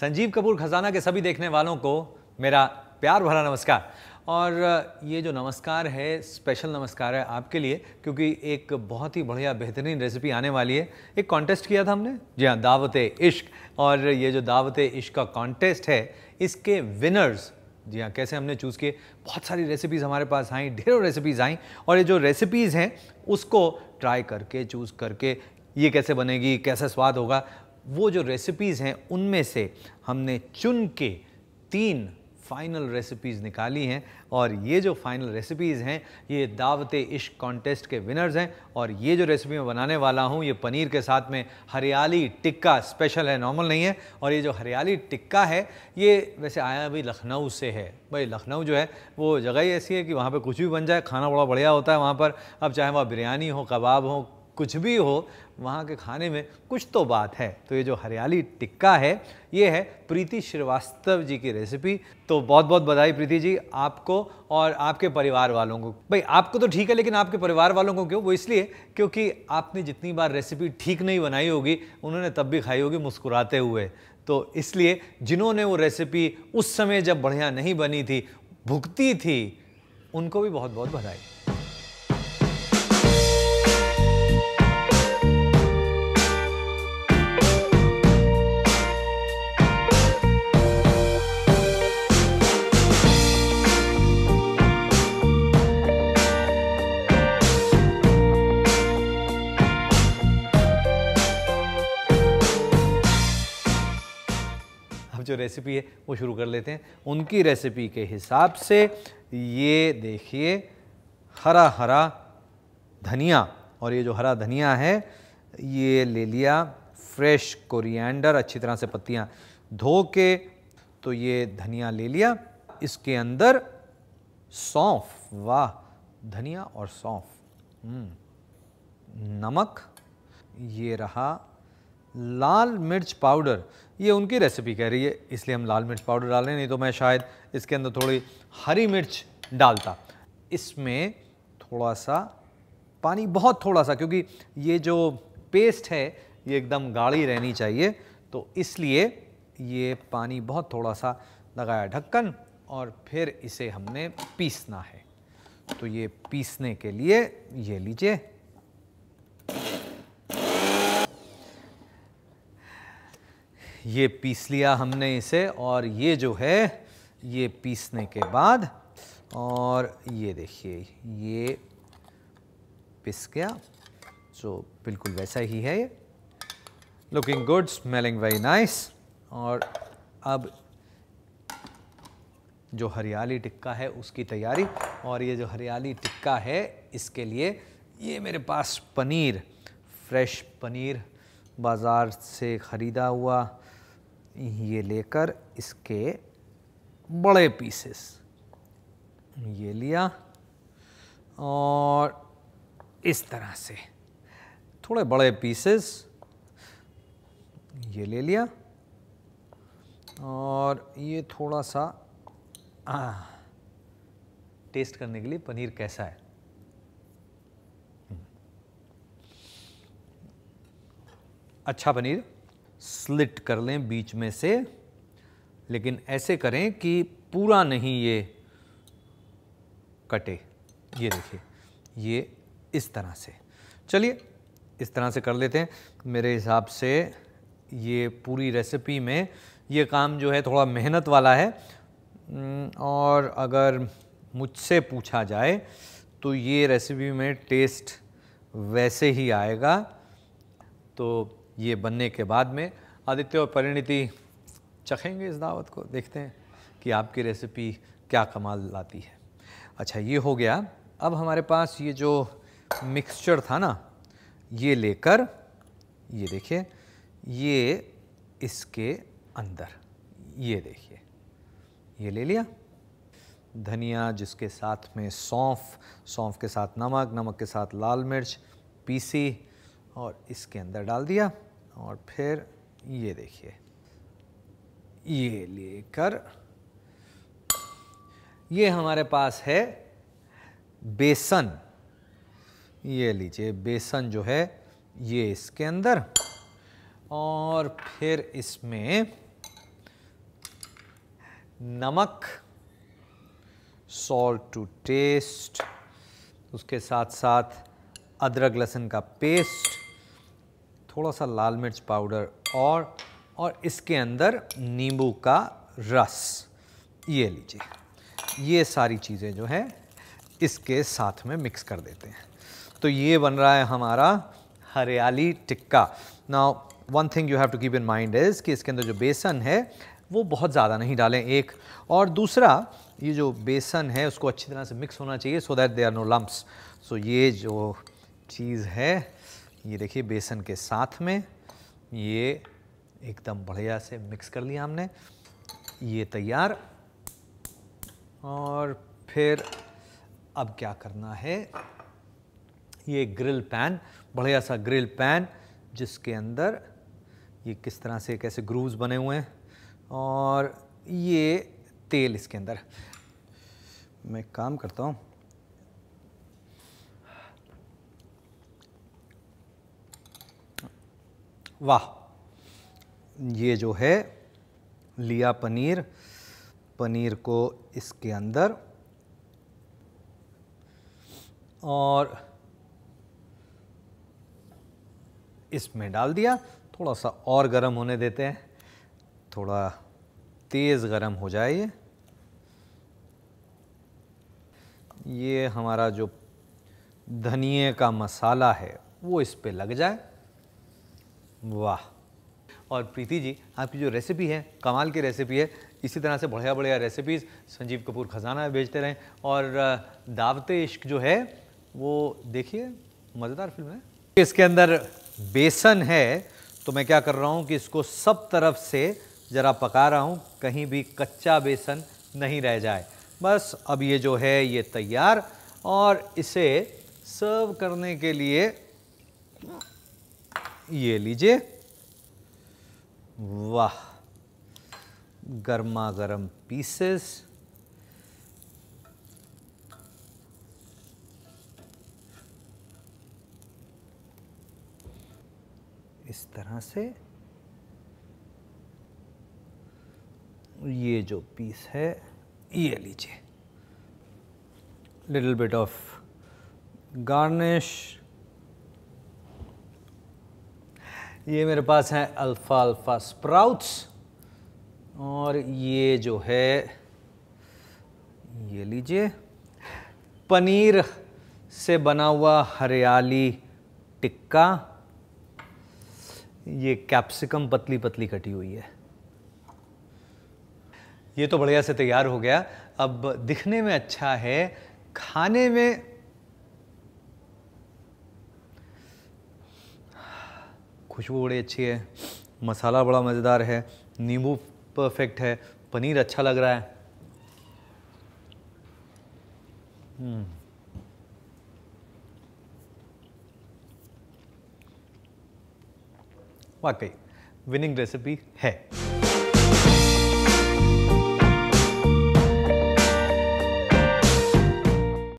संजीव कपूर खजाना के सभी देखने वालों को मेरा प्यार भरा नमस्कार और ये जो नमस्कार है स्पेशल नमस्कार है आपके लिए क्योंकि एक बहुत ही बढ़िया बेहतरीन रेसिपी आने वाली है एक कॉन्टेस्ट किया था हमने जी हाँ दावत इश्क और ये जो दावत इश्क का कॉन्टेस्ट है इसके विनर्स जी हाँ कैसे हमने चूज़ किए बहुत सारी रेसिपीज़ हमारे पास आई ढेरों रेसिपीज़ आई और ये जो रेसिपीज़ हैं उसको ट्राई करके चूज़ करके ये कैसे बनेगी कैसा स्वाद होगा वो जो रेसिपीज़ हैं उनमें से हमने चुन के तीन फाइनल रेसिपीज़ निकाली हैं और ये जो फाइनल रेसिपीज़ हैं ये दावत इश्क कॉन्टेस्ट के विनर्स हैं और ये जो रेसिपी मैं बनाने वाला हूँ ये पनीर के साथ में हरियाली टिक्का स्पेशल है नॉर्मल नहीं है और ये जो हरियाली टिक्का है ये वैसे आया भी लखनऊ से है भाई लखनऊ जो है वो जगह ही ऐसी है कि वहाँ पर कुछ भी बन जाए खाना बड़ा बढ़िया होता है वहाँ पर अब चाहे वह बिरयानी हो कबाब हो कुछ भी हो वहाँ के खाने में कुछ तो बात है तो ये जो हरियाली टिक्का है ये है प्रीति श्रीवास्तव जी की रेसिपी तो बहुत बहुत बधाई प्रीति जी आपको और आपके परिवार वालों को भाई आपको तो ठीक है लेकिन आपके परिवार वालों को क्यों वो इसलिए क्योंकि आपने जितनी बार रेसिपी ठीक नहीं बनाई होगी उन्होंने तब भी खाई होगी मुस्कुराते हुए तो इसलिए जिन्होंने वो रेसिपी उस समय जब बढ़िया नहीं बनी थी भुगती थी उनको भी बहुत बहुत बधाई रेसिपी है वो शुरू कर लेते हैं उनकी रेसिपी के हिसाब से ये देखिए हरा हरा धनिया और ये जो हरा धनिया है ये ले लिया फ्रेश कोरिएंडर अच्छी तरह से पत्तियाँ धो के तो ये धनिया ले लिया इसके अंदर सौंफ वाह धनिया और सौंफ हम्म, नमक ये रहा लाल मिर्च पाउडर ये उनकी रेसिपी कह रही है इसलिए हम लाल मिर्च पाउडर डाल रहे हैं नहीं तो मैं शायद इसके अंदर थोड़ी हरी मिर्च डालता इसमें थोड़ा सा पानी बहुत थोड़ा सा क्योंकि ये जो पेस्ट है ये एकदम गाढ़ी रहनी चाहिए तो इसलिए ये पानी बहुत थोड़ा सा लगाया ढक्कन और फिर इसे हमने पीसना है तो ये पीसने के लिए ये लीजिए ये पीस लिया हमने इसे और ये जो है ये पीसने के बाद और ये देखिए ये पिस गया सो बिल्कुल वैसा ही है ये looking good smelling very nice और अब जो हरियाली टिक्का है उसकी तैयारी और ये जो हरियाली टिक्का है इसके लिए ये मेरे पास पनीर फ्रेश पनीर बाज़ार से ख़रीदा हुआ ये लेकर इसके बड़े पीसेस ये लिया और इस तरह से थोड़े बड़े पीसेस ये ले लिया और ये थोड़ा सा आ, टेस्ट करने के लिए पनीर कैसा है अच्छा पनीर स्लिट कर लें बीच में से लेकिन ऐसे करें कि पूरा नहीं ये कटे ये देखिए ये इस तरह से चलिए इस तरह से कर लेते हैं मेरे हिसाब से ये पूरी रेसिपी में ये काम जो है थोड़ा मेहनत वाला है और अगर मुझसे पूछा जाए तो ये रेसिपी में टेस्ट वैसे ही आएगा तो ये बनने के बाद में आदित्य और परिणति चखेंगे इस दावत को देखते हैं कि आपकी रेसिपी क्या कमाल लाती है अच्छा ये हो गया अब हमारे पास ये जो मिक्सचर था ना ये लेकर ये देखिए ये इसके अंदर ये देखिए ये ले लिया धनिया जिसके साथ में सौंफ सौंफ के साथ नमक नमक के साथ लाल मिर्च पीसी और इसके अंदर डाल दिया और फिर ये देखिए ये लेकर ये हमारे पास है बेसन ये लीजिए बेसन जो है ये इसके अंदर और फिर इसमें नमक सॉल्ट टू टेस्ट उसके साथ साथ अदरक लहसुन का पेस्ट थोड़ा सा लाल मिर्च पाउडर और और इसके अंदर नींबू का रस ये लीजिए ये सारी चीज़ें जो हैं इसके साथ में मिक्स कर देते हैं तो ये बन रहा है हमारा hariyali tikka now one thing you have to keep in mind is कि इसके अंदर जो बेसन है वो बहुत ज़्यादा नहीं डालें एक और दूसरा ये जो बेसन है उसको अच्छी तरह से मिक्स होना चाहिए so that they are no lumps so ये जो चीज़ है ये देखिए बेसन के साथ में ये एकदम बढ़िया से मिक्स कर लिया हमने ये तैयार और फिर अब क्या करना है ये ग्रिल पैन बढ़िया सा ग्रिल पैन जिसके अंदर ये किस तरह से कैसे ग्रूव्स बने हुए हैं और ये तेल इसके अंदर मैं काम करता हूँ वाह ये जो है लिया पनीर पनीर को इसके अंदर और इसमें डाल दिया थोड़ा सा और गर्म होने देते हैं थोड़ा तेज़ गर्म हो जाए ये ये हमारा जो धनिए का मसाला है वो इस पर लग जाए वाह और प्रीति जी आपकी जो रेसिपी है कमाल की रेसिपी है इसी तरह से बढ़िया बढ़िया रेसिपीज़ संजीव कपूर खजाना भेजते रहें और दावत इश्क जो है वो देखिए मज़ेदार फिल्म है इसके अंदर बेसन है तो मैं क्या कर रहा हूँ कि इसको सब तरफ से ज़रा पका रहा हूँ कहीं भी कच्चा बेसन नहीं रह जाए बस अब ये जो है ये तैयार और इसे सर्व करने के लिए ये लीजिए वाह गर्मा गर्म पीसेस इस तरह से ये जो पीस है ये लीजिए लिटिल बिट ऑफ गार्निश ये मेरे पास हैं अल्फ़ा अल्फ़ा स्प्राउट्स और ये जो है ये लीजिए पनीर से बना हुआ हरियाली टिक्का ये कैप्सिकम पतली पतली कटी हुई है ये तो बढ़िया से तैयार हो गया अब दिखने में अच्छा है खाने में खुशबू बड़ी अच्छी है मसाला बड़ा मज़ेदार है नींबू परफेक्ट है पनीर अच्छा लग रहा है हम्म। वाकई विनिंग रेसिपी है